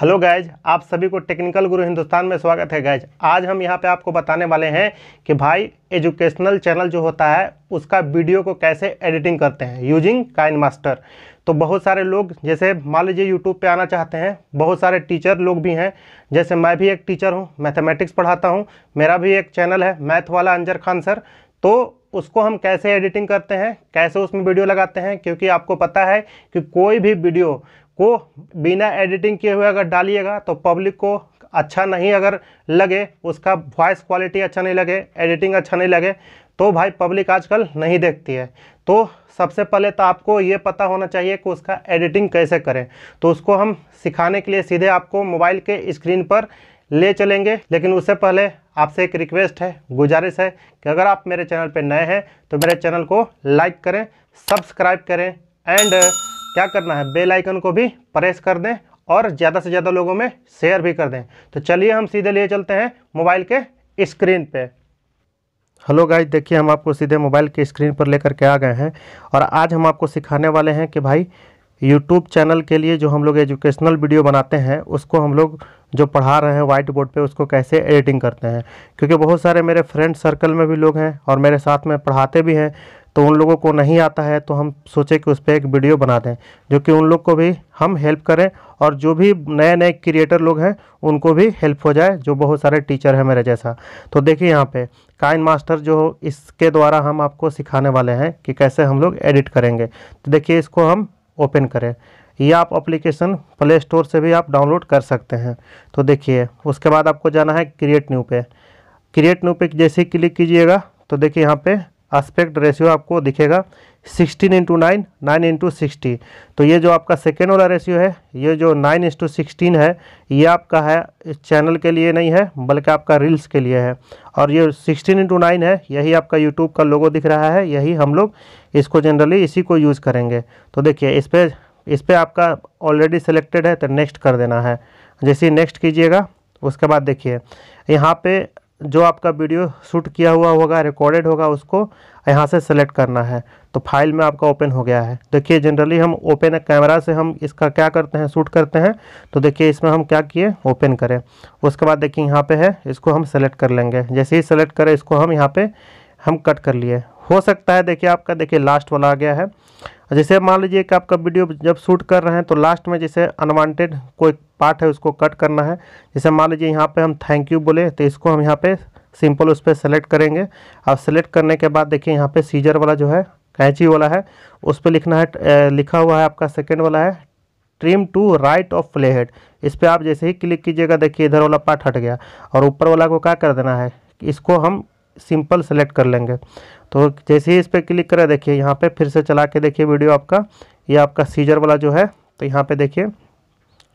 hello guys आप सभी को टेक्निकल गुरु हिंदुस्तान में स्वागत है गैज आज हम यहाँ पे आपको बताने वाले हैं कि भाई एजुकेशनल चैनल जो होता है उसका वीडियो को कैसे एडिटिंग करते हैं यूजिंग काइन मास्टर तो बहुत सारे लोग जैसे मान लीजिए यूट्यूब पे आना चाहते हैं बहुत सारे टीचर लोग भी हैं जैसे मैं भी एक टीचर हूँ मैथमेटिक्स पढ़ाता हूँ मेरा भी एक चैनल है मैथ वाला अंजर खान सर तो उसको हम कैसे एडिटिंग करते हैं कैसे उसमें वीडियो लगाते हैं क्योंकि आपको पता है कि कोई भी वीडियो को बिना एडिटिंग किए हुए अगर डालिएगा तो पब्लिक को अच्छा नहीं अगर लगे उसका वॉइस क्वालिटी अच्छा नहीं लगे एडिटिंग अच्छा नहीं लगे तो भाई पब्लिक आजकल नहीं देखती है तो सबसे पहले तो आपको ये पता होना चाहिए कि उसका एडिटिंग कैसे करें तो उसको हम सिखाने के लिए सीधे आपको मोबाइल के स्क्रीन पर ले चलेंगे लेकिन उससे पहले आपसे एक रिक्वेस्ट है गुजारिश है कि अगर आप मेरे चैनल पर नए हैं तो मेरे चैनल को लाइक करें सब्सक्राइब करें एंड क्या करना है बेल आइकन को भी प्रेस कर दें और ज़्यादा से ज़्यादा लोगों में शेयर भी कर दें तो चलिए हम सीधे लिए चलते हैं मोबाइल के स्क्रीन पे हेलो गाइस देखिए हम आपको सीधे मोबाइल के स्क्रीन पर लेकर के आ गए हैं और आज हम आपको सिखाने वाले हैं कि भाई यूट्यूब चैनल के लिए जो हम लोग एजुकेशनल वीडियो बनाते हैं उसको हम लोग जो पढ़ा रहे हैं वाइट बोर्ड पे उसको कैसे एडिटिंग करते हैं क्योंकि बहुत सारे मेरे फ्रेंड सर्कल में भी लोग हैं और मेरे साथ में पढ़ाते भी हैं तो उन लोगों को नहीं आता है तो हम सोचे कि उस पर एक वीडियो बना दें जो कि उन लोग को भी हम हेल्प करें और जो भी नए नए क्रिएटर लोग हैं उनको भी हेल्प हो जाए जो बहुत सारे टीचर हैं मेरे जैसा तो देखिए यहाँ पे काइन मास्टर जो इसके द्वारा हम आपको सिखाने वाले हैं कि कैसे हम लोग एडिट करेंगे तो देखिए इसको हम ओपन करें ये आप अप्लीकेशन प्ले स्टोर से भी आप डाउनलोड कर सकते हैं तो देखिए उसके बाद आपको जाना है क्रिएट न्यू पे क्रिएट न्यू पे जैसे ही क्लिक कीजिएगा तो देखिए यहाँ पर आस्पेक्ट रेशियो आपको दिखेगा sixteen into nine nine into sixty तो ये जो आपका सेकेंड वाला रेशियो है ये जो नाइन इंटू सिक्सटीन है ये आपका है इस चैनल के लिए नहीं है बल्कि आपका रील्स के लिए है और ये सिक्सटीन इंटू नाइन है यही आपका यूट्यूब का लोगो दिख रहा है यही हम लोग इसको जनरली इसी को यूज़ करेंगे तो देखिए इस पर इस पर आपका ऑलरेडी सेलेक्टेड है तो नेक्स्ट कर देना है जैसे नेक्स्ट कीजिएगा उसके बाद देखिए यहाँ पे जो आपका वीडियो शूट किया हुआ होगा रिकॉर्डेड होगा उसको यहाँ से सेलेक्ट करना है तो फाइल में आपका ओपन हो गया है देखिए जनरली हम ओपन कैमरा से हम इसका क्या करते हैं शूट करते हैं तो देखिए इसमें हम क्या किए ओपन करें उसके बाद देखिए यहाँ पे है इसको हम सेलेक्ट कर लेंगे जैसे ही सेलेक्ट करें इसको हम यहाँ पर हम कट कर लिए हो सकता है देखिए आपका देखिए लास्ट वाला आ गया है जैसे मान लीजिए कि आपका वीडियो जब शूट कर रहे हैं तो लास्ट में जैसे अनवांटेड कोई पार्ट है उसको कट करना है जैसे मान लीजिए यहाँ पे हम थैंक यू बोले तो इसको हम यहाँ पे सिंपल उस पर सेलेक्ट करेंगे और सेलेक्ट करने के बाद देखिए यहाँ पे सीजर वाला जो है कैंची वाला है उस पर लिखना है लिखा हुआ है आपका सेकेंड वाला है trim to right of playhead इस पर आप जैसे ही क्लिक कीजिएगा देखिए इधर वाला पार्ट हट गया और ऊपर वाला को क्या कर देना है इसको हम सिंपल सेलेक्ट कर लेंगे तो जैसे ही इस पर क्लिक करें देखिए यहाँ पे फिर से चला के देखिए वीडियो आपका ये आपका सीजर वाला जो है तो यहाँ पे देखिए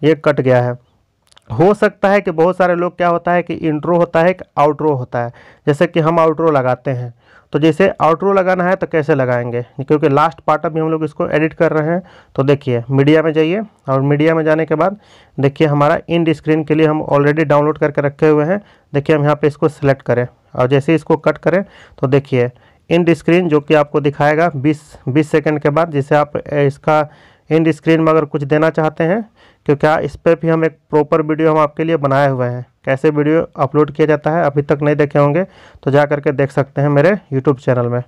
ये कट गया है हो सकता है कि बहुत सारे लोग क्या होता है कि इंट्रो होता है कि आउट्रो होता है जैसे कि हम आउट्रो लगाते हैं तो जैसे आउटरो लगाना है तो कैसे लगाएंगे क्योंकि लास्ट पार्ट अभी हम लोग इसको एडिट कर रहे हैं तो देखिए मीडिया में जाइए और मीडिया में जाने के बाद देखिए हमारा इंड स्क्रीन के लिए हम ऑलरेडी डाउनलोड करके रखे हुए हैं देखिए हम यहाँ पर इसको सेलेक्ट करें और जैसे इसको कट करें तो देखिए इंड स्क्रीन जो कि आपको दिखाएगा बीस बीस सेकेंड के बाद जिसे आप इसका इंड स्क्रीन में अगर कुछ देना चाहते हैं क्योंकि इस पर भी हम एक प्रॉपर वीडियो हम आपके लिए बनाए हुए हैं कैसे वीडियो अपलोड किया जाता है अभी तक नहीं देखे होंगे तो जा करके देख सकते हैं मेरे यूट्यूब चैनल में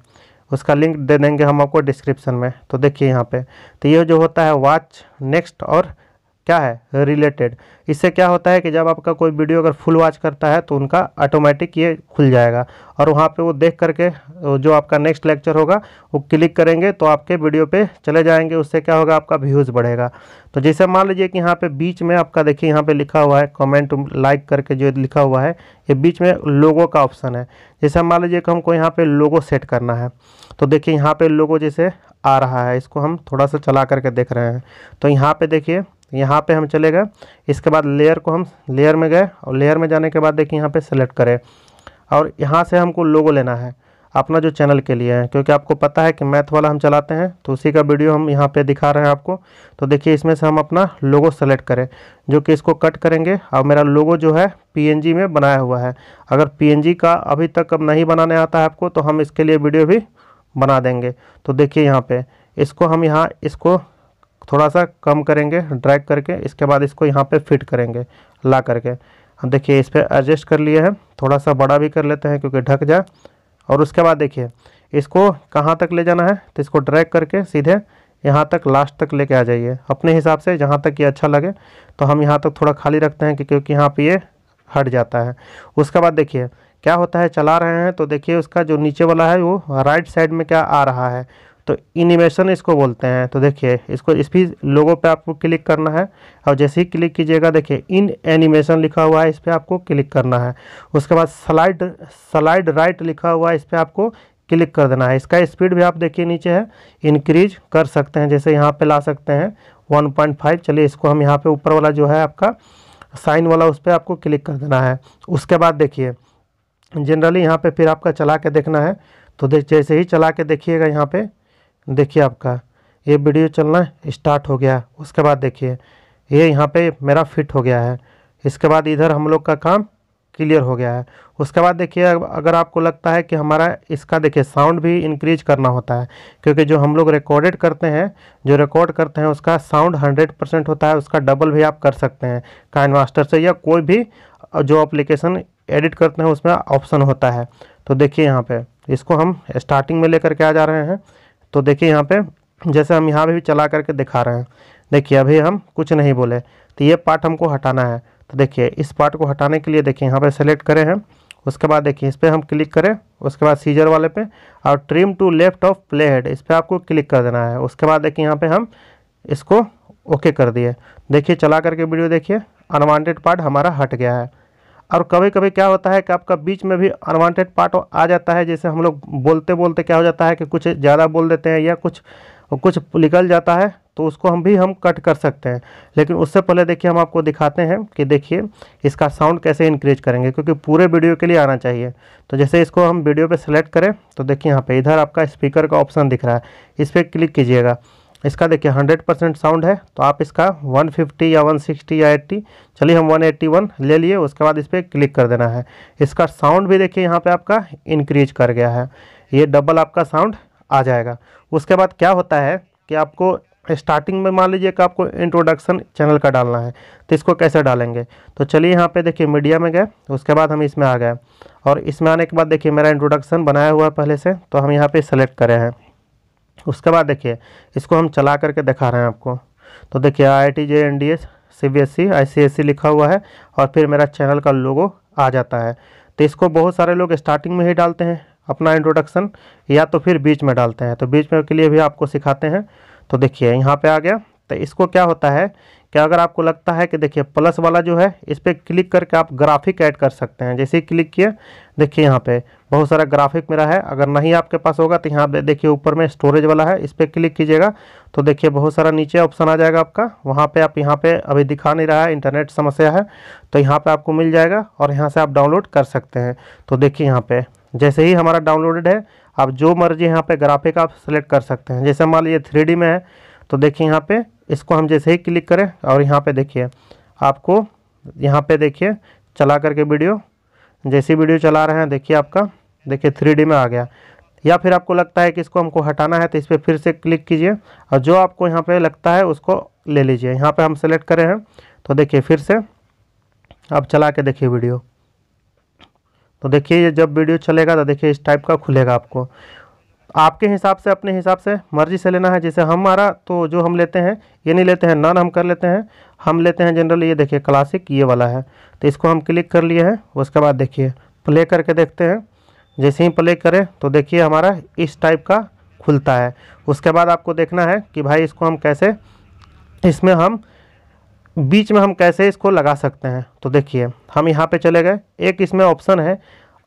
उसका लिंक दे देंगे हम आपको डिस्क्रिप्शन में तो देखिए यहाँ पे तो ये जो होता है वॉच नेक्स्ट और क्या है रिलेटेड इससे क्या होता है कि जब आपका कोई वीडियो अगर फुल वॉच करता है तो उनका ऑटोमेटिक ये खुल जाएगा और वहाँ पे वो देख करके जो आपका नेक्स्ट लेक्चर होगा वो क्लिक करेंगे तो आपके वीडियो पे चले जाएंगे उससे क्या होगा आपका व्यूज़ बढ़ेगा तो जैसे मान लीजिए कि यहाँ पे बीच में आपका देखिए यहाँ पे लिखा हुआ है कमेंट लाइक करके जो लिखा हुआ है ये बीच में लोगों का ऑप्शन है जैसे मान लीजिए कि हमको यहाँ पर लोगो सेट करना है तो देखिए यहाँ पर लोगो जैसे आ रहा है इसको हम थोड़ा सा चला करके देख रहे हैं तो यहाँ पर देखिए यहाँ पे हम चले गए इसके बाद लेयर को हम लेयर में गए और लेयर में जाने के बाद देखिए यहाँ पे सेलेक्ट करें और यहाँ से हमको लोगो लेना है अपना जो चैनल के लिए है क्योंकि आपको पता है कि मैथ वाला हम चलाते हैं तो उसी का वीडियो हम यहाँ पे दिखा रहे हैं आपको तो देखिए इसमें से हम अपना लोगो सेलेक्ट करें जो कि इसको कट करेंगे और मेरा लोगो जो है पी में बनाया हुआ है अगर पी का अभी तक अब नहीं बनाने आता है आपको तो हम इसके लिए वीडियो भी बना देंगे तो देखिए यहाँ पर इसको हम यहाँ इसको थोड़ा सा कम करेंगे ड्रैग करके इसके बाद इसको यहाँ पे फिट करेंगे ला करके हम देखिए इस पर एडजस्ट कर लिए हैं थोड़ा सा बड़ा भी कर लेते हैं क्योंकि ढक जाए और उसके बाद देखिए इसको कहाँ तक ले जाना है तो इसको ड्रैग करके सीधे यहाँ तक लास्ट तक लेके आ जाइए अपने हिसाब से जहाँ तक ये अच्छा लगे तो हम यहाँ तक थोड़ा खाली रखते हैं कि क्योंकि यहाँ पे ये हट जाता है उसके बाद देखिए क्या होता है चला रहे हैं तो देखिए उसका जो नीचे वाला है वो राइट साइड में क्या आ रहा है तो इनिमेशन इसको बोलते हैं तो देखिए इसको इस भी लोगों पे आपको क्लिक करना है और जैसे ही क्लिक कीजिएगा देखिए इन एनिमेशन लिखा हुआ है इस पर आपको क्लिक करना है उसके बाद स्लाइड स्लाइड राइट लिखा हुआ है इस पर आपको क्लिक कर देना है इसका स्पीड भी आप देखिए नीचे है इंक्रीज कर सकते हैं जैसे यहाँ पर ला सकते हैं वन चलिए इसको हम यहाँ पर ऊपर वाला जो है आपका साइन वाला उस पर आपको क्लिक कर देना है उसके बाद देखिए जनरली यहाँ पर फिर आपका चला के देखना है तो जैसे ही चला के देखिएगा यहाँ पर देखिए आपका ये वीडियो चलना स्टार्ट हो गया उसके बाद देखिए ये यहाँ पे मेरा फिट हो गया है इसके बाद इधर हम लोग का काम क्लियर हो गया है उसके बाद देखिए अगर आपको लगता है कि हमारा इसका देखिए साउंड भी इंक्रीज करना होता है क्योंकि जो हम लोग रिकॉर्डेड करते हैं जो रिकॉर्ड करते हैं उसका साउंड हंड्रेड परसेंट होता है उसका डबल भी आप कर सकते हैं काइन मास्टर से या कोई भी जो अप्लीकेशन एडिट करते हैं उसमें ऑप्शन होता है तो देखिए यहाँ पर इसको हम स्टार्टिंग में ले के आ जा रहे हैं तो देखिए यहाँ पे जैसे हम यहाँ पे भी चला करके दिखा रहे हैं देखिए अभी हम कुछ नहीं बोले तो ये पार्ट हमको हटाना है तो देखिए इस पार्ट को हटाने के लिए देखिए यहाँ पर सेलेक्ट करें हैं उसके बाद देखिए इस पर हम क्लिक करें उसके बाद सीजर वाले पे और trim to left of playhead इस पर आपको क्लिक कर देना है उसके बाद देखिए यहाँ पे हम इसको ओके कर दिए देखिए चला करके वीडियो देखिए अनवांटेड पार्ट हमारा हट गया है और कभी कभी क्या होता है कि आपका बीच में भी अनवांटेड पार्ट आ जाता है जैसे हम लोग बोलते बोलते क्या हो जाता है कि कुछ ज़्यादा बोल देते हैं या कुछ कुछ निकल जाता है तो उसको हम भी हम कट कर सकते हैं लेकिन उससे पहले देखिए हम आपको दिखाते हैं कि देखिए इसका साउंड कैसे इंक्रीज करेंगे क्योंकि पूरे वीडियो के लिए आना चाहिए तो जैसे इसको हम वीडियो पे सेलेक्ट करें तो देखिए यहाँ पे इधर आपका स्पीकर का ऑप्शन दिख रहा है इस पर क्लिक कीजिएगा इसका देखिए 100 परसेंट साउंड है तो आप इसका 150 या 160 या 80 चलिए हम 181 ले लिए उसके बाद इस पर क्लिक कर देना है इसका साउंड भी देखिए यहाँ पे आपका इंक्रीज कर गया है ये डबल आपका साउंड आ जाएगा उसके बाद क्या होता है कि आपको स्टार्टिंग में मान लीजिए कि आपको इंट्रोडक्शन चैनल का डालना है तो इसको कैसे डालेंगे तो चलिए यहाँ पे देखिए मीडिया में गए उसके बाद हम इसमें आ गए और इसमें आने के बाद देखिए मेरा इंट्रोडक्शन बनाया हुआ है पहले से तो हम यहाँ पे सेलेक्ट करें हैं उसके बाद देखिए इसको हम चला करके दिखा रहे हैं आपको तो देखिए I I T J N D S C B S C I C S C लिखा हुआ है और फिर मेरा चैनल का लोगो आ जाता है तो इसको बहुत सारे लोग स्टार्टिंग में ही डालते हैं अपना इंट्रोडक्शन या तो फिर बीच में डालते हैं तो बीच में के लिए भी आपको सिखाते हैं तो देखिए यहाँ पे आ गया सकते इसको क्या होता है कि अगर आपको लगता है कि देखिए प्लस वाला जो है इस पर क्लिक करके आप ग्राफिक ऐड कर सकते हैं जैसे ही क्लिक किए देखिए यहाँ पे बहुत सारा ग्राफिक मेरा है अगर नहीं आपके पास होगा तो यहाँ पे देखिए ऊपर में स्टोरेज वाला है इस पर क्लिक कीजिएगा तो देखिए बहुत सारा नीचे ऑप्शन आ जाएगा आपका वहाँ पर आप यहाँ पर अभी दिखा नहीं रहा है इंटरनेट समस्या है तो यहाँ पर आपको मिल जाएगा और यहाँ से आप डाउनलोड कर सकते हैं तो देखिए यहाँ पर जैसे ही हमारा डाउनलोडेड है आप जो मर्जी यहाँ पे ग्राफिक आप सेलेक्ट कर सकते हैं जैसे मान लीजिए थ्री में है तो देखिए यहाँ पे इसको हम जैसे ही क्लिक करें और यहाँ पे देखिए आपको यहाँ पे देखिए चला करके वीडियो जैसी वीडियो चला रहे हैं देखिए आपका देखिए थ्री में आ गया या फिर आपको लगता है कि इसको हमको हटाना है तो इस पर फिर से क्लिक कीजिए और जो आपको यहाँ पे लगता है उसको ले लीजिए यहाँ पे हम सेलेक्ट करें हैं तो देखिए फिर से आप चला के देखिए वीडियो तो देखिए ये जब वीडियो चलेगा तो देखिए इस टाइप का खुलेगा आपको आपके हिसाब से अपने हिसाब से मर्जी से लेना है जैसे हमारा तो जो हम लेते हैं ये नहीं लेते हैं नन हम कर लेते हैं हम लेते हैं जनरली ये देखिए क्लासिक ये वाला है तो इसको हम क्लिक कर लिए हैं उसके बाद देखिए प्ले करके देखते हैं जैसे ही प्ले करें तो देखिए हमारा इस टाइप का खुलता है उसके बाद आपको देखना है कि भाई इसको हम कैसे इसमें हम बीच में हम कैसे इसको लगा सकते हैं तो देखिए हम यहाँ पे चले गए एक इसमें ऑप्शन है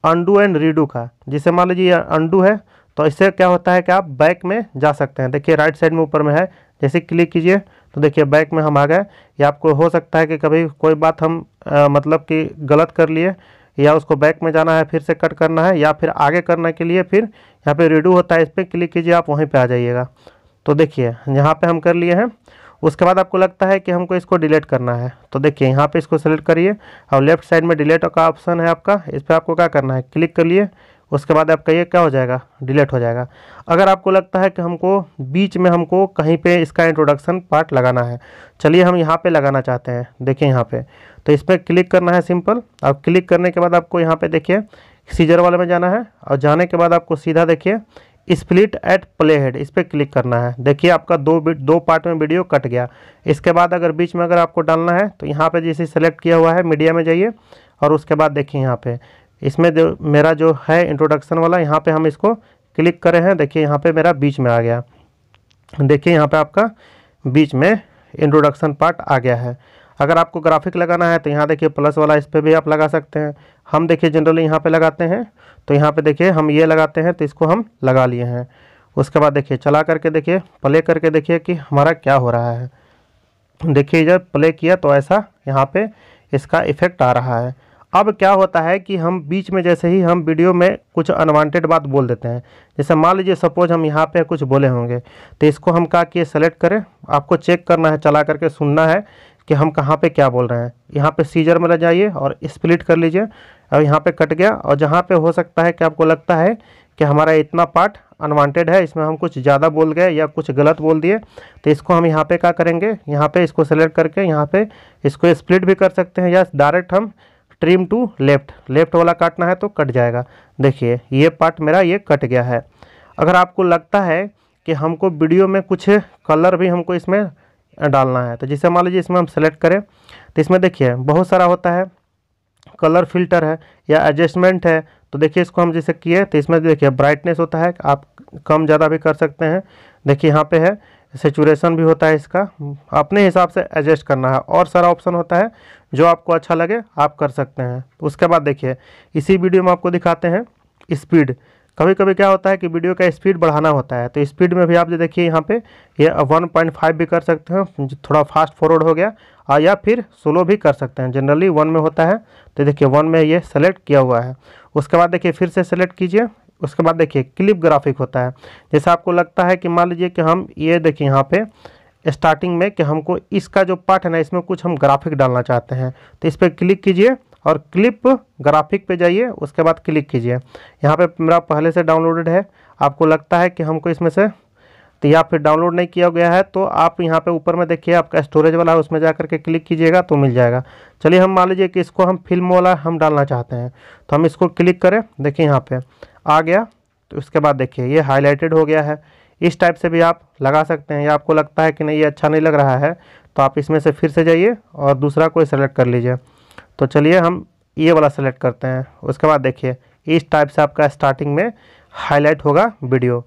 अंडू एंड रीडू का जिसे मान लीजिए अंडू है तो इससे क्या होता है कि आप बैक में जा सकते हैं देखिए राइट साइड में ऊपर में है जैसे क्लिक कीजिए तो देखिए बैक में हम आ गए या आपको हो सकता है कि कभी कोई बात हम आ, मतलब कि गलत कर लिए या उसको बैक में जाना है फिर से कट करना है या फिर आगे करने के लिए फिर यहाँ पे रिड्यू होता है इस पर क्लिक कीजिए आप वहीं पे आ जाइएगा तो देखिए यहाँ पे हम कर लिए हैं उसके बाद आपको लगता है कि हमको इसको डिलीट करना है तो देखिए यहाँ पे इसको सेलेक्ट करिए और लेफ्ट साइड में डिलीट का ऑप्शन है आपका इस पर आपको क्या करना है क्लिक कर लिए उसके बाद आपका ये क्या हो जाएगा डिलीट हो जाएगा अगर आपको लगता है कि हमको बीच में हमको कहीं पे इसका इंट्रोडक्शन पार्ट लगाना है चलिए हम यहाँ पे लगाना चाहते हैं देखिए यहाँ पे तो इस पर क्लिक करना है सिंपल और क्लिक करने के बाद आपको यहाँ पे देखिए सीजर वाले में जाना है और जाने के बाद आपको सीधा देखिए स्प्लिट एट प्ले हेड इस पर क्लिक करना है देखिए आपका दो दो पार्ट में वीडियो कट गया इसके बाद अगर बीच में अगर आपको डालना है तो यहाँ पर जैसे सेलेक्ट किया हुआ है मीडिया में जाइए और उसके बाद देखिए यहाँ पे इसमें जो मेरा जो है इंट्रोडक्शन वाला यहाँ पे हम इसको क्लिक करें हैं देखिए यहाँ पे मेरा बीच में आ गया देखिए यहाँ पे आपका बीच में इंट्रोडक्शन पार्ट आ गया है अगर आपको ग्राफिक लगाना है तो यहाँ देखिए प्लस वाला इस पर भी आप लगा सकते हैं हम देखिए जनरली यहाँ पर लगाते हैं तो यहाँ पर देखिए हम ये लगाते हैं तो इसको हम लगा लिए हैं उसके बाद देखिए चला करके देखिए प्ले करके देखिए कि हमारा क्या हो रहा है देखिए जब प्ले किया तो ऐसा यहाँ पे इसका इफ़ेक्ट आ रहा है अब क्या होता है कि हम बीच में जैसे ही हम वीडियो में कुछ अनवांटेड बात बोल देते हैं जैसे मान लीजिए सपोज हम यहाँ पे कुछ बोले होंगे तो इसको हम क्या किए सेलेक्ट करें आपको चेक करना है चला करके सुनना है कि हम कहाँ पे क्या बोल रहे हैं यहाँ पे सीजर में ले जाइए और स्प्लिट कर लीजिए और यहाँ पर कट गया और जहाँ पर हो सकता है कि आपको लगता है कि हमारा इतना पार्ट अनवांटेड है इसमें हम कुछ ज़्यादा बोल गए या कुछ गलत बोल दिए तो इसको हम यहाँ पर क्या करेंगे यहाँ पर इसको सेलेक्ट करके यहाँ पे इसको स्प्लिट भी कर सकते हैं या डायरेक्ट हम ट्रिम टू लेफ्ट लेफ्ट वाला काटना है तो कट जाएगा देखिए ये पार्ट मेरा ये कट गया है अगर आपको लगता है कि हमको वीडियो में कुछ कलर भी हमको इसमें डालना है तो जैसे मान लीजिए इसमें हम सेलेक्ट करें तो इसमें देखिए बहुत सारा होता है कलर फिल्टर है या एडजस्टमेंट है तो देखिए इसको हम जैसे किए तो इसमें देखिए ब्राइटनेस होता है आप कम ज़्यादा भी कर सकते हैं देखिए यहाँ पे है सेचुरेशन भी होता है इसका अपने हिसाब से एडजस्ट करना है और सारा ऑप्शन होता है जो आपको अच्छा लगे आप कर सकते हैं तो उसके बाद देखिए इसी वीडियो में आपको दिखाते हैं स्पीड कभी कभी क्या होता है कि वीडियो का स्पीड बढ़ाना होता है तो स्पीड में भी आप जो देखिए यहाँ पे ये वन पॉइंट फाइव भी कर सकते हैं थोड़ा फास्ट फॉरवर्ड हो गया और या फिर स्लो भी कर सकते हैं जनरली वन में होता है तो देखिए वन में ये सेलेक्ट किया हुआ है उसके बाद देखिए फिर से सेलेक्ट कीजिए उसके बाद देखिए क्लिप ग्राफिक होता है जैसे आपको लगता है कि मान लीजिए कि हम ये देखिए यहाँ पर स्टार्टिंग में कि हमको इसका जो पार्ट है ना इसमें कुछ हम ग्राफिक डालना चाहते हैं तो इस पर क्लिक कीजिए और क्लिप ग्राफिक पे जाइए उसके बाद क्लिक कीजिए यहाँ पे मेरा पहले से डाउनलोडेड है आपको लगता है कि हमको इसमें से तो या फिर डाउनलोड नहीं किया गया है तो आप यहाँ पे ऊपर में देखिए आपका स्टोरेज वाला है उसमें जा करके क्लिक कीजिएगा तो मिल जाएगा चलिए हम मान लीजिए कि इसको हम फिल्म वाला हम डालना चाहते हैं तो हम इसको क्लिक करें देखिए यहाँ पर आ गया तो उसके बाद देखिए ये हाईलाइटेड हो गया है इस टाइप से भी आप लगा सकते हैं या आपको लगता है कि नहीं ये अच्छा नहीं लग रहा है तो आप इसमें से फिर से जाइए और दूसरा कोई सेलेक्ट कर लीजिए तो चलिए हम ये वाला सेलेक्ट करते हैं उसके बाद देखिए इस टाइप से आपका स्टार्टिंग में हाईलाइट होगा वीडियो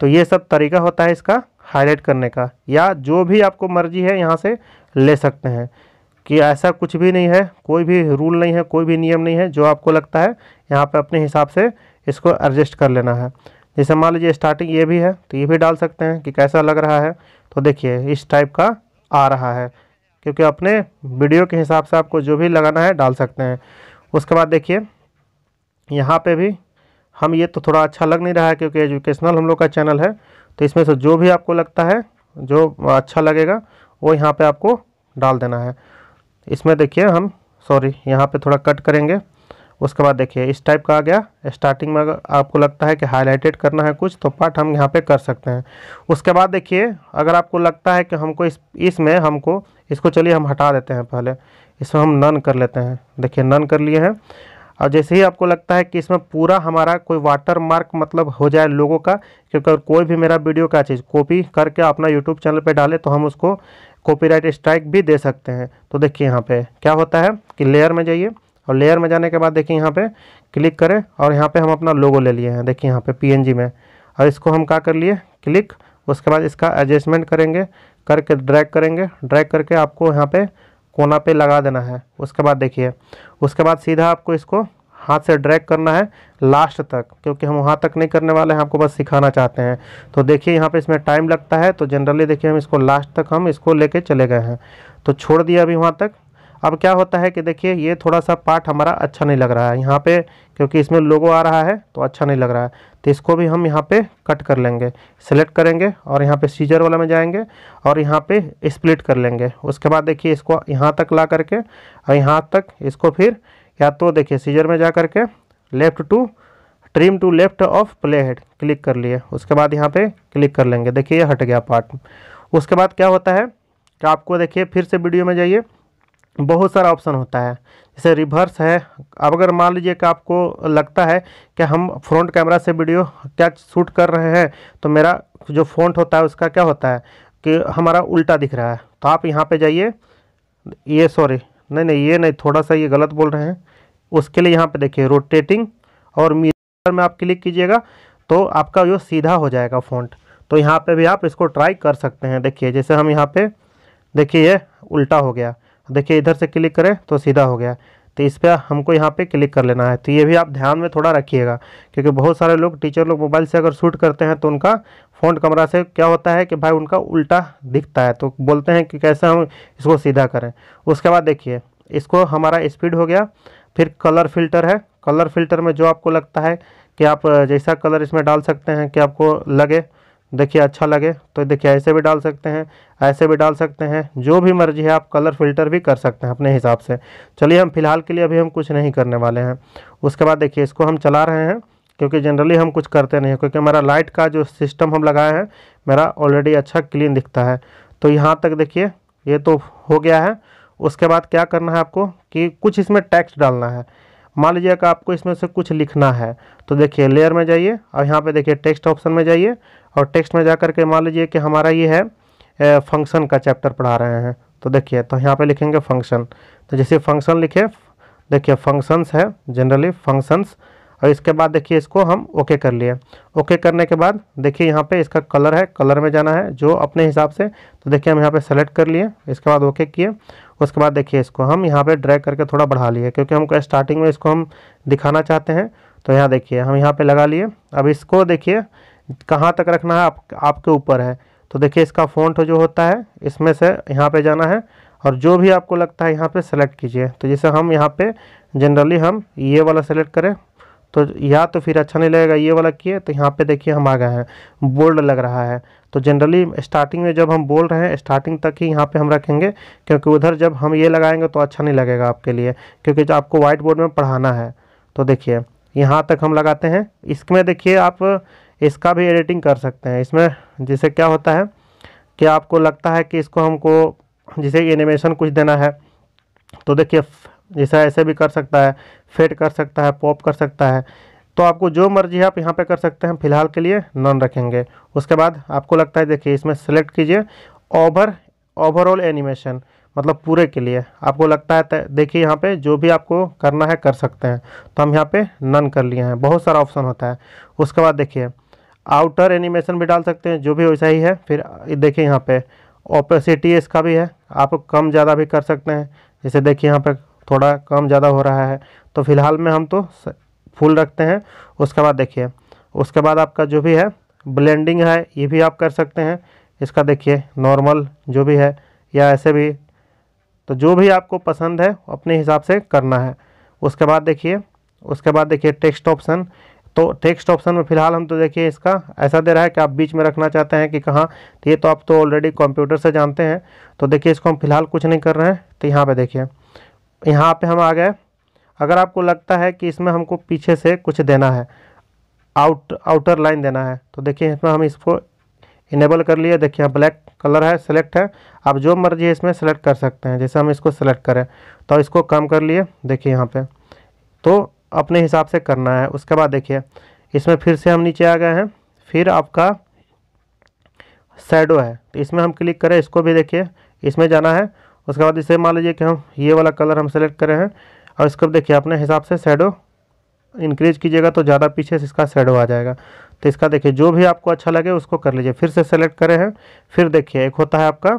तो ये सब तरीका होता है इसका हाईलाइट करने का या जो भी आपको मर्जी है यहाँ से ले सकते हैं कि ऐसा कुछ भी नहीं है कोई भी रूल नहीं है कोई भी नियम नहीं है जो आपको लगता है यहाँ पर अपने हिसाब से इसको एडजस्ट कर लेना है जैसे मान लीजिए स्टार्टिंग ये भी है तो ये भी डाल सकते हैं कि कैसा लग रहा है तो देखिए इस टाइप का आ रहा है क्योंकि अपने वीडियो के हिसाब से आपको जो भी लगाना है डाल सकते हैं उसके बाद देखिए यहाँ पे भी हम ये तो थोड़ा अच्छा लग नहीं रहा है क्योंकि एजुकेशनल हम लोग का चैनल है तो इसमें से जो भी आपको लगता है जो अच्छा लगेगा वो यहाँ पर आपको डाल देना है इसमें देखिए हम सॉरी यहाँ पर थोड़ा कट करेंगे उसके बाद देखिए इस टाइप का आ गया स्टार्टिंग में अगर आपको लगता है कि हाईलाइटेड करना है कुछ तो पार्ट हम यहाँ पे कर सकते हैं उसके बाद देखिए अगर आपको लगता है कि हमको इस इसमें हमको इसको चलिए हम हटा देते हैं पहले इसमें हम नन कर लेते हैं देखिए नन कर लिए हैं और जैसे ही आपको लगता है कि इसमें पूरा हमारा कोई वाटर मार्क मतलब हो जाए लोगों का क्योंकि अगर कोई भी मेरा वीडियो का चीज़ कॉपी करके अपना यूट्यूब चैनल पे डाले तो हम उसको कॉपीराइट स्ट्राइक भी दे सकते हैं तो देखिए यहाँ पे क्या होता है कि लेयर में जाइए और लेयर में जाने के बाद देखिए यहाँ पे क्लिक करें और यहाँ पे हम अपना लोगो ले लिए हैं देखिए यहाँ पे पीएनजी में और इसको हम क्या कर लिए क्लिक उसके बाद इसका एडजस्टमेंट करेंगे करके ड्रैग करेंगे ड्रैग करके आपको यहाँ पे कोना पे लगा देना है उसके बाद देखिए उसके बाद सीधा आपको इसको हाथ से ड्रैग करना है लास्ट तक क्योंकि हम वहाँ तक नहीं करने वाले हैं आपको बस सिखाना चाहते हैं तो देखिए यहाँ पे इसमें टाइम लगता है तो जनरली देखिए हम इसको लास्ट तक हम इसको लेके चले गए हैं तो छोड़ दिया अभी वहाँ तक अब क्या होता है कि देखिए ये थोड़ा सा पार्ट हमारा अच्छा नहीं लग रहा है यहाँ पे क्योंकि इसमें लोगो आ रहा है तो अच्छा नहीं लग रहा है तो इसको भी हम यहाँ पे कट कर लेंगे सेलेक्ट करेंगे और यहाँ पे सीजर वाला में जाएंगे और यहाँ पे स्प्लिट कर लेंगे उसके बाद देखिए इसको यहाँ तक ला करके और यहाँ तक इसको फिर या तो देखिए सीजर में जा करके left to trim to left of playhead click कर लिए उसके बाद यहाँ पर क्लिक कर लेंगे देखिए ये हट गया पार्ट उसके बाद क्या होता है कि आपको देखिए फिर से वीडियो में जाइए बहुत सारा ऑप्शन होता है जैसे रिवर्स है अब अगर मान लीजिए कि आपको लगता है कि हम फ्रंट कैमरा से वीडियो क्या शूट कर रहे हैं तो मेरा जो फ़ॉन्ट होता है उसका क्या होता है कि हमारा उल्टा दिख रहा है तो आप यहाँ पे जाइए ये सॉरी नहीं नहीं ये नहीं थोड़ा सा ये गलत बोल रहे हैं उसके लिए यहाँ पे देखिए रोटेटिंग और मीटर में आप क्लिक कीजिएगा तो आपका जो सीधा हो जाएगा फोन तो यहाँ पर भी आप इसको ट्राई कर सकते हैं देखिए जैसे हम यहाँ पर देखिए ये उल्टा हो गया देखिए इधर से क्लिक करें तो सीधा हो गया तो इस पर हमको यहाँ पे क्लिक कर लेना है तो ये भी आप ध्यान में थोड़ा रखिएगा क्योंकि बहुत सारे लोग टीचर लोग मोबाइल से अगर शूट करते हैं तो उनका फ़ोन कमरा से क्या होता है कि भाई उनका उल्टा दिखता है तो बोलते हैं कि कैसे हम इसको सीधा करें उसके बाद देखिए इसको हमारा स्पीड हो गया फिर कलर फिल्टर है कलर फिल्टर में जो आपको लगता है कि आप जैसा कलर इसमें डाल सकते हैं कि आपको लगे देखिए अच्छा लगे तो देखिए ऐसे भी डाल सकते हैं ऐसे भी डाल सकते हैं जो भी मर्जी है आप कलर फिल्टर भी कर सकते हैं अपने हिसाब से चलिए हम फिलहाल के लिए अभी हम कुछ नहीं करने वाले हैं उसके बाद देखिए इसको हम चला रहे हैं क्योंकि जनरली हम कुछ करते नहीं हैं क्योंकि हमारा लाइट का जो सिस्टम हम लगाए हैं मेरा ऑलरेडी अच्छा क्लीन दिखता है तो यहाँ तक देखिए ये तो हो गया है उसके बाद क्या करना है आपको कि कुछ इसमें टैक्स डालना है मान लीजिए कि आपको इसमें से कुछ लिखना है तो देखिए लेयर में जाइए और यहाँ पे देखिए टेक्स्ट ऑप्शन में जाइए और टेक्स्ट में जा कर के मान लीजिए कि हमारा ये है फंक्शन का चैप्टर पढ़ा रहे हैं तो देखिए तो यहाँ पे लिखेंगे फंक्शन तो जैसे फंक्शन लिखे देखिए फंक्शंस है जनरली फंक्शंस और इसके बाद देखिए इसको हम ओके कर लिए ओके करने के बाद देखिए यहाँ पे इसका कलर है कलर में जाना है जो अपने हिसाब से तो देखिए हम यहाँ पे सेलेक्ट कर लिए इसके बाद ओके किए उसके बाद देखिए इसको हम यहाँ पे ड्रैग करके थोड़ा बढ़ा लिए क्योंकि हमको स्टार्टिंग में इसको हम दिखाना चाहते हैं तो यहाँ देखिए हम यहाँ पर लगा लिए अब इसको देखिए कहाँ तक रखना है आप आपके ऊपर है तो देखिए इसका फ़ॉन्ट जो होता है इसमें से यहाँ पे जाना है और जो भी आपको लगता है यहाँ पे सेलेक्ट कीजिए तो जैसे हम यहाँ पे जनरली हम ये वाला सेलेक्ट करें तो या तो फिर अच्छा नहीं लगेगा ये वाला किए तो यहाँ पे देखिए हम आ गए हैं बोल्ड लग रहा है तो जनरली स्टार्टिंग में जब हम बोल रहे हैं स्टार्टिंग तक ही यहाँ पे हम रखेंगे क्योंकि उधर जब हम ये लगाएंगे तो अच्छा नहीं लगेगा आपके लिए क्योंकि जो आपको वाइट बोर्ड में पढ़ाना है तो देखिए यहाँ तक हम लगाते हैं इसमें देखिए आप इसका भी एडिटिंग कर सकते हैं इसमें जिसे क्या होता है कि आपको लगता है कि इसको हमको जिसे एनिमेशन कुछ देना है तो देखिए जैसे ऐसे भी कर सकता है फेड कर सकता है पॉप कर सकता है तो आपको जो मर्जी है आप यहाँ पे कर सकते हैं फिलहाल के लिए नॉन रखेंगे उसके बाद आपको लगता है देखिए इसमें सेलेक्ट कीजिए ओवर ओवरऑल एनिमेशन मतलब पूरे के लिए आपको लगता है देखिए यहाँ पे जो भी आपको करना है कर सकते हैं तो हम यहाँ पे नन कर लिए हैं बहुत सारा ऑप्शन होता है उसके बाद देखिए आउटर एनिमेशन भी डाल सकते हैं जो भी वैसा ही है फिर देखिए यहाँ पे ओपेसिटी इसका भी है आप कम ज़्यादा भी कर सकते हैं जैसे देखिए यहाँ पे थोड़ा कम ज़्यादा हो रहा है तो फिलहाल में हम तो फुल रखते हैं उसके बाद देखिए उसके बाद आपका जो भी है ब्लेंडिंग है ये भी आप कर सकते हैं इसका देखिए नॉर्मल जो भी है या ऐसे भी तो जो भी आपको पसंद है अपने हिसाब से करना है उसके बाद देखिए उसके बाद देखिए टेक्स्ट ऑप्शन तो टेक्स्ट ऑप्शन में फिलहाल हम तो देखिए इसका ऐसा दे रहा है कि आप बीच में रखना चाहते हैं कि कहाँ तो ये तो आप तो ऑलरेडी कंप्यूटर से जानते हैं तो देखिए इसको हम फिलहाल कुछ नहीं कर रहे हैं तो यहाँ पे देखिए यहाँ पे हम आ गए अगर आपको लगता है कि इसमें हमको पीछे से कुछ देना है आउट आउटर लाइन देना है तो देखिए इसमें हम इसको इनेबल कर लिए देखिए ब्लैक कलर है सेलेक्ट है आप जो मर्जी है इसमें सेलेक्ट कर सकते हैं जैसे हम इसको सेलेक्ट करें तो इसको कम कर लिए देखिए यहाँ पर तो अपने हिसाब से करना है उसके बाद देखिए इसमें फिर से हम नीचे आ गए हैं फिर आपका सैडो है तो इसमें हम क्लिक करें इसको भी देखिए इसमें जाना है उसके बाद इसे मान लीजिए कि हम ये वाला कलर हम सेलेक्ट करें हैं और इसको देखिए अपने हिसाब से सैडो इंक्रीज कीजिएगा तो ज़्यादा पीछे से इसका शेडो आ जाएगा तो इसका देखिए जो भी आपको अच्छा लगे उसको कर लीजिए फिर से सेलेक्ट करें हैं फिर देखिए एक होता है आपका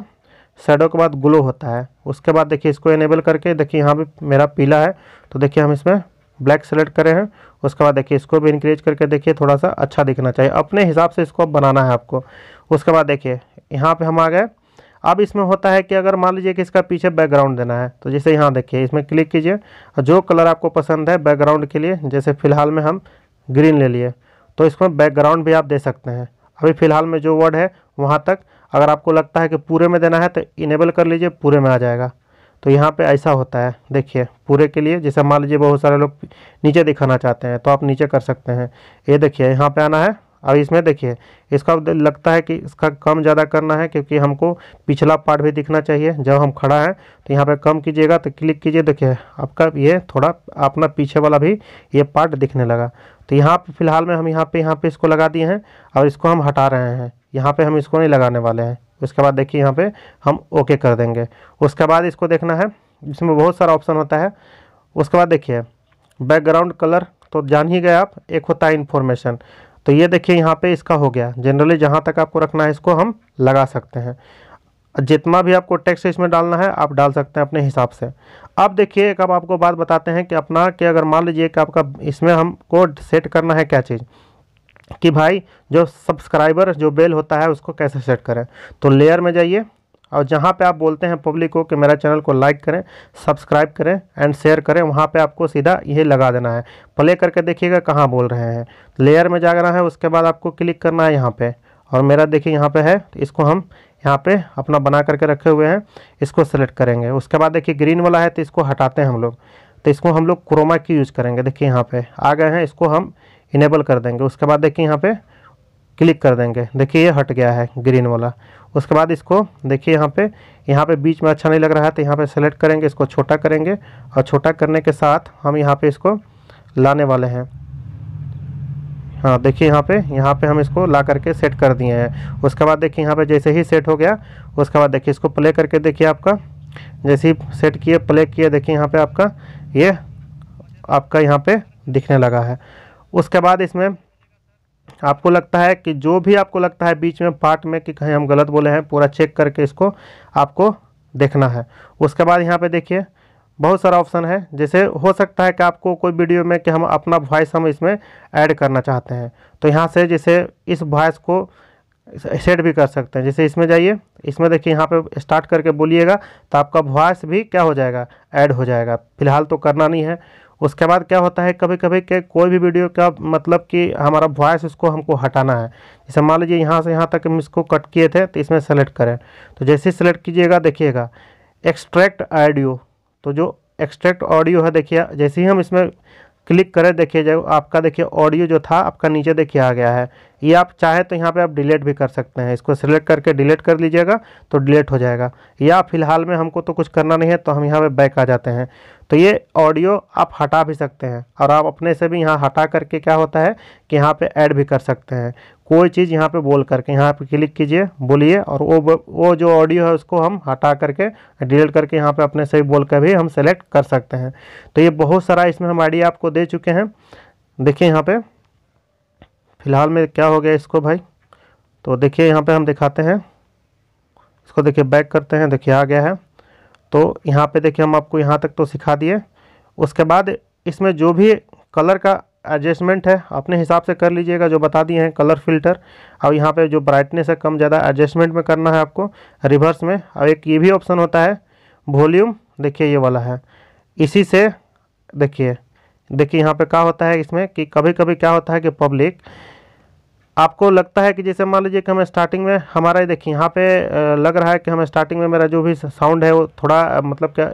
शेडो के बाद ग्लो होता है उसके बाद देखिए इसको इनेबल करके देखिए यहाँ भी मेरा पीला है तो देखिए हम इसमें ब्लैक सेलेक्ट करें हैं उसके बाद देखिए इसको भी इंक्रीज करके देखिए थोड़ा सा अच्छा दिखना चाहिए अपने हिसाब से इसको बनाना है आपको उसके बाद देखिए यहाँ पे हम आ गए अब इसमें होता है कि अगर मान लीजिए कि इसका पीछे बैकग्राउंड देना है तो जैसे यहाँ देखिए इसमें क्लिक कीजिए और जो कलर आपको पसंद है बैकग्राउंड के लिए जैसे फ़िलहाल में हम ग्रीन ले लिए तो इसमें बैकग्राउंड भी आप दे सकते हैं अभी फ़िलहाल में जो वर्ड है वहाँ तक अगर आपको लगता है कि पूरे में देना है तो इनेबल कर लीजिए पूरे में आ जाएगा तो यहाँ पे ऐसा होता है देखिए पूरे के लिए जैसे मान लीजिए बहुत सारे लोग नीचे दिखाना चाहते हैं तो आप नीचे कर सकते हैं ये देखिए यहाँ पे आना है अब इसमें देखिए इसका लगता है कि इसका कम ज़्यादा करना है क्योंकि हमको पिछला पार्ट भी दिखना चाहिए जब हम खड़ा है तो यहाँ पे कम कीजिएगा तो क्लिक कीजिए देखिए आपका ये थोड़ा अपना पीछे वाला भी ये पार्ट दिखने लगा तो यहाँ पर फिलहाल में हम यहाँ पे यहाँ पर इसको लगा दिए हैं और इसको हम हटा रहे हैं यहाँ पर हम इसको नहीं लगाने वाले हैं उसके बाद देखिए यहाँ पे हम ओके कर देंगे उसके बाद इसको देखना है इसमें बहुत सारा ऑप्शन होता है उसके बाद देखिए बैकग्राउंड कलर तो जान ही गए आप एक होता है इन्फॉर्मेशन तो ये देखिए यहाँ पे इसका हो गया जनरली जहाँ तक आपको रखना है इसको हम लगा सकते हैं जितना भी आपको टेक्स्ट इसमें डालना है आप डाल सकते हैं अपने हिसाब से अब देखिए एक अब आपको बात बताते हैं कि अपना कि अगर मान लीजिए कि आपका इसमें हमको सेट करना है क्या चीज़ कि भाई जो सब्सक्राइबर जो बेल होता है उसको कैसे सेट करें तो लेयर में जाइए और जहाँ पे आप बोलते हैं पब्लिक को कि मेरा चैनल को लाइक करें सब्सक्राइब करें एंड शेयर करें वहाँ पे आपको सीधा ये लगा देना है प्ले करके देखिएगा कहाँ बोल रहे हैं लेयर में जाना है उसके बाद आपको क्लिक करना है यहाँ पे और मेरा देखिए यहाँ पे है तो इसको हम यहाँ पे अपना बना करके रखे हुए हैं इसको सेलेक्ट करेंगे उसके बाद देखिए ग्रीन वाला है तो इसको हटाते हैं हम लोग तो इसको हम लोग क्रोमा की यूज़ करेंगे देखिए यहाँ पे आ गए हैं इसको हम इनेबल कर देंगे उसके बाद देखिए यहाँ पे क्लिक कर देंगे देखिए ये हट गया है ग्रीन वाला उसके बाद इसको देखिए यहाँ पे यहाँ पे बीच में अच्छा नहीं लग रहा है तो यहाँ पे सेलेक्ट करेंगे इसको छोटा करेंगे और छोटा करने के साथ हम यहाँ पे इसको लाने वाले हैं हाँ देखिए यहाँ पे यहाँ पे हम इसको ला करके सेट कर दिए हैं उसके बाद देखिए यहाँ पे जैसे ही सेट हो गया उसके बाद देखिए इसको प्ले करके देखिए आपका जैसे ही सेट किए प्ले किए देखिए यहाँ पे आपका ये आपका यहाँ पे दिखने लगा है उसके बाद इसमें आपको लगता है कि जो भी आपको लगता है बीच में पार्ट में कि कहीं हम गलत बोले हैं पूरा चेक करके इसको आपको देखना है उसके बाद यहाँ पे देखिए बहुत सारा ऑप्शन है जैसे हो सकता है कि आपको कोई वीडियो में कि हम अपना वॉइस हम इसमें ऐड करना चाहते हैं तो यहाँ से जैसे इस वॉइस को सेट भी कर सकते हैं जैसे इसमें जाइए इसमें देखिए यहाँ पे स्टार्ट करके बोलिएगा तो आपका वॉइस भी क्या हो जाएगा ऐड हो जाएगा फिलहाल तो करना नहीं है उसके बाद क्या होता है कभी कभी के कोई भी वीडियो का मतलब कि हमारा वॉयस इसको हमको हटाना है जैसे मान लीजिए यहाँ से यहाँ तक हम इसको कट किए थे तो इसमें सेलेक्ट करें तो जैसे ही सेलेक्ट कीजिएगा देखिएगा एक्सट्रैक्ट ऑडियो तो जो एक्सट्रैक्ट ऑडियो है देखिए जैसे ही हम इसमें क्लिक करें देखिए जो आपका देखिए ऑडियो जो था आपका नीचे देखिए आ गया है ये आप चाहे तो यहाँ पे आप डिलीट भी कर सकते हैं इसको सिलेक्ट करके डिलीट कर लीजिएगा तो डिलीट हो जाएगा या फिलहाल में हमको तो कुछ करना नहीं है तो हम यहाँ पे बैक आ जाते हैं तो ये ऑडियो आप हटा भी सकते हैं और आप अपने से भी यहाँ हटा करके क्या होता है कि यहाँ पर ऐड भी कर सकते हैं कोई चीज़ यहाँ पे बोल करके यहाँ पे क्लिक कीजिए बोलिए और वो वो जो ऑडियो है उसको हम हटा करके डिलीट करके यहाँ पे अपने से बोल कर भी हम सेलेक्ट कर सकते हैं तो ये बहुत सारा इसमें हम आइडिया आपको दे चुके हैं देखिए यहाँ पे फ़िलहाल में क्या हो गया इसको भाई तो देखिए यहाँ पे हम दिखाते हैं इसको देखिए बैक करते हैं देखिए आ गया है तो यहाँ पर देखिए हम आपको यहाँ तक तो सिखा दिए उसके बाद इसमें जो भी कलर का एडजस्टमेंट है अपने हिसाब से कर लीजिएगा जो बता दिए हैं कलर फिल्टर और यहाँ पे जो ब्राइटनेस है कम ज़्यादा एडजस्टमेंट में करना है आपको रिवर्स में और एक ये भी ऑप्शन होता है वॉल्यूम देखिए ये वाला है इसी से देखिए देखिए यहाँ पे क्या होता है इसमें कि कभी कभी क्या होता है कि पब्लिक आपको लगता है कि जैसे मान लीजिए कि हमें स्टार्टिंग में हमारा ये देखिए यहाँ पे लग रहा है कि हमें स्टार्टिंग में मेरा जो भी साउंड है वो थोड़ा मतलब क्या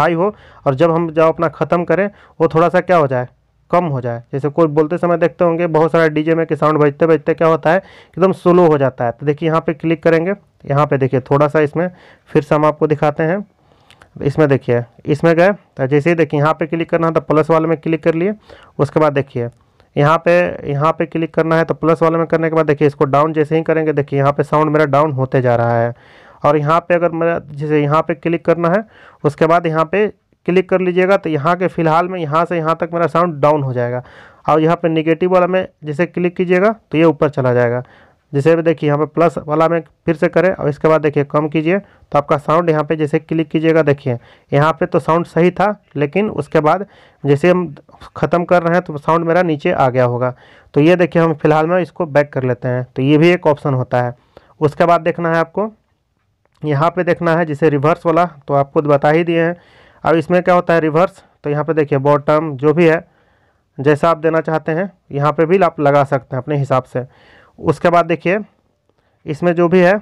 हाई हो और जब हम जब अपना ख़त्म करें वो थोड़ा सा क्या हो जाए कम हो जाए जैसे कोई बोलते समय देखते होंगे बहुत सारा डीजे में कि साउंड बजते बजते क्या होता है एकदम स्लो हो जाता है तो देखिए यहाँ पे क्लिक करेंगे यहाँ पे देखिए थोड़ा सा इसमें फिर से हम आपको दिखाते हैं इसमें देखिए इसमें गए तो जैसे ही देखिए यहाँ पे क्लिक करना है तो प्लस वाले में क्लिक कर लिए उसके बाद देखिए यहाँ पे यहाँ पे क्लिक करना है तो प्लस वाले में करने के बाद देखिए इसको डाउन जैसे ही करेंगे देखिए यहाँ पे साउंड मेरा डाउन होते जा रहा है और यहाँ पे अगर मेरा जैसे यहाँ पे क्लिक करना है उसके बाद यहाँ पे क्लिक कर लीजिएगा तो यहाँ के फ़िलहाल में यहाँ से यहाँ तक मेरा साउंड डाउन हो जाएगा और यहाँ पर निगेटिव वाला में जैसे क्लिक कीजिएगा तो ये ऊपर चला जाएगा जैसे देखिए यहाँ पे प्लस वाला में फिर से करें और इसके बाद देखिए कम कीजिए तो आपका साउंड यहाँ पे जैसे क्लिक कीजिएगा देखिए यहाँ पे तो साउंड सही था लेकिन उसके बाद जैसे हम ख़त्म कर रहे हैं तो साउंड मेरा नीचे आ गया होगा तो ये देखिए हम फिलहाल में इसको बैक कर लेते हैं तो ये भी एक ऑप्शन होता है उसके बाद देखना है आपको यहाँ पर देखना है जैसे रिवर्स वाला तो आपको बता ही दिए हैं अब इसमें क्या होता है रिवर्स तो यहाँ पे देखिए बॉटम जो भी है जैसा आप देना चाहते हैं यहाँ पे भी आप लगा सकते हैं अपने हिसाब से उसके बाद देखिए इसमें जो भी है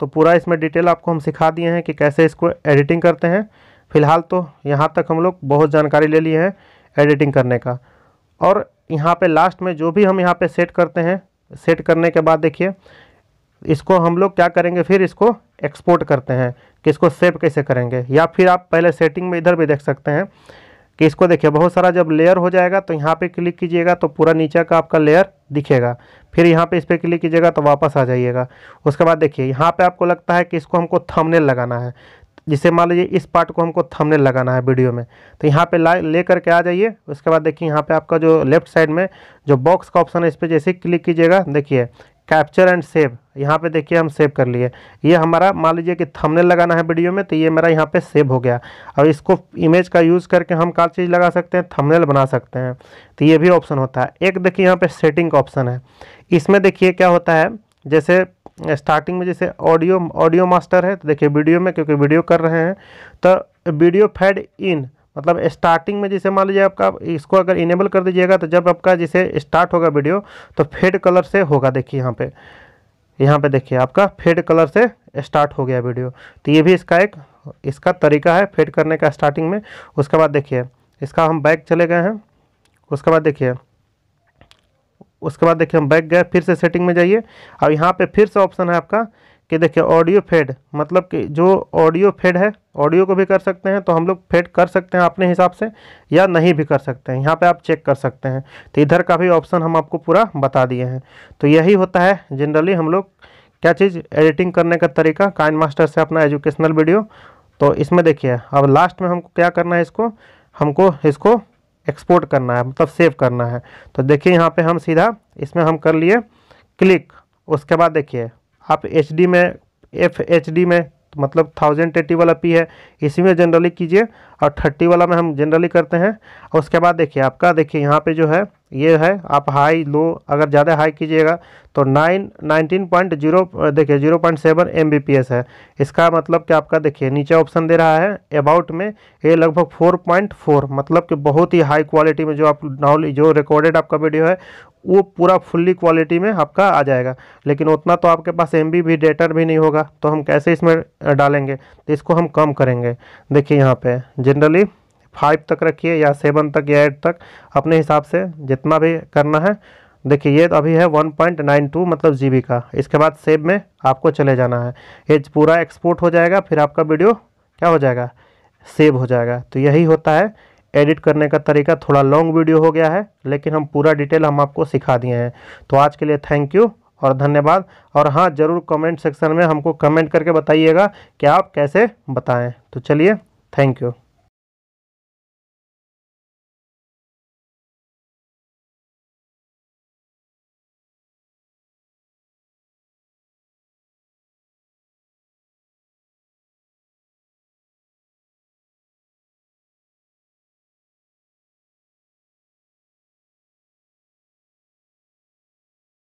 तो पूरा इसमें डिटेल आपको हम सिखा दिए हैं कि कैसे इसको एडिटिंग करते हैं फ़िलहाल तो यहाँ तक हम लोग बहुत जानकारी ले लिए हैं एडिटिंग करने का और यहाँ पर लास्ट में जो भी हम यहाँ पर सेट करते हैं सेट करने के बाद देखिए इसको हम लोग क्या करेंगे फिर इसको एक्सपोर्ट करते हैं कि इसको सेव कैसे करेंगे या फिर आप पहले सेटिंग में इधर भी देख सकते हैं कि इसको देखिए बहुत सारा जब लेयर हो जाएगा तो यहाँ पे क्लिक कीजिएगा तो पूरा नीचे का आपका लेयर दिखेगा फिर यहाँ पे इस पर क्लिक कीजिएगा तो वापस आ जाइएगा उसके बाद देखिए यहाँ पे आपको लगता है कि इसको हमको थंबनेल लगाना है जिसे मान लीजिए इस पार्ट को हमको थंबनेल लगाना है वीडियो में तो यहाँ पर ला ले करके आ जाइए उसके बाद देखिए यहाँ पे आपका जो लेफ्ट साइड में जो बॉक्स का ऑप्शन है इस पर जैसे क्लिक कीजिएगा देखिए कैप्चर एंड सेव यहाँ पे देखिए हम सेव कर लिए ये हमारा मान लीजिए कि थंबनेल लगाना है वीडियो में तो ये मेरा यहाँ पे सेव हो गया अब इसको इमेज का यूज़ करके हम कार चीज़ लगा सकते हैं थंबनेल बना सकते हैं तो ये भी ऑप्शन होता है एक देखिए यहाँ पे सेटिंग का ऑप्शन है इसमें देखिए क्या होता है जैसे स्टार्टिंग में जैसे ऑडियो ऑडियो मास्टर है तो देखिए वीडियो में क्योंकि वीडियो कर रहे हैं तो वीडियो फैड इन मतलब स्टार्टिंग में जैसे मान लीजिए आपका इसको अगर इनेबल कर दीजिएगा तो जब आपका जैसे स्टार्ट होगा वीडियो तो फेड कलर से होगा देखिए यहाँ पे यहाँ पे देखिए आपका फेड कलर से स्टार्ट हो गया वीडियो तो ये भी इसका एक इसका तरीका है फेड करने का स्टार्टिंग में उसके बाद देखिए इसका हम बैक चले गए हैं उसके बाद देखिए उसके बाद देखिए हम बैक गए फिर से सेटिंग में जाइए अब यहाँ पर फिर से ऑप्शन है आपका कि देखिए ऑडियो फेड मतलब कि जो ऑडियो फेड है ऑडियो को भी कर सकते हैं तो हम लोग फेड कर सकते हैं अपने हिसाब से या नहीं भी कर सकते हैं यहाँ पे आप चेक कर सकते हैं तो इधर का भी ऑप्शन हम आपको पूरा बता दिए हैं तो यही होता है जनरली हम लोग क्या चीज़ एडिटिंग करने का तरीका काइन मास्टर से अपना एजुकेशनल वीडियो तो इसमें देखिए अब लास्ट में हमको क्या करना है इसको हमको इसको एक्सपोर्ट करना है मतलब सेव करना है तो देखिए यहाँ पर हम सीधा इसमें हम कर लिए क्लिक उसके बाद देखिए आप एच में एफ एच में मतलब थाउजेंड ट्वेंटी वाला पी है इसी में जनरली कीजिए और थर्टी वाला में हम जनरली करते हैं और उसके बाद देखिए आपका देखिए यहाँ पे जो है ये है आप हाई लो अगर ज़्यादा हाई कीजिएगा तो नाइन नाइनटीन पॉइंट जीरो देखिए zero point seven M B P S है इसका मतलब कि आपका देखिए नीचे ऑप्शन दे रहा है अबाउट में ये लगभग फोर पॉइंट फोर मतलब कि बहुत ही हाई क्वालिटी में जो आप नॉलेज जो रिकॉर्डेड आपका वीडियो है वो पूरा फुल्ली क्वालिटी में आपका आ जाएगा लेकिन उतना तो आपके पास एम भी डेटर भी नहीं होगा तो हम कैसे इसमें डालेंगे तो इसको हम कम करेंगे देखिए यहाँ पे जनरली फाइव तक रखिए या सेवन तक या एट तक अपने हिसाब से जितना भी करना है देखिए ये अभी है 1.92 मतलब जी का इसके बाद सेब में आपको चले जाना है ये पूरा एक्सपोर्ट हो जाएगा फिर आपका वीडियो क्या हो जाएगा सेव हो जाएगा तो यही होता है एडिट करने का तरीका थोड़ा लॉन्ग वीडियो हो गया है लेकिन हम पूरा डिटेल हम आपको सिखा दिए हैं तो आज के लिए थैंक यू और धन्यवाद और हाँ ज़रूर कमेंट सेक्शन में हमको कमेंट करके बताइएगा कि आप कैसे बताएं तो चलिए थैंक यू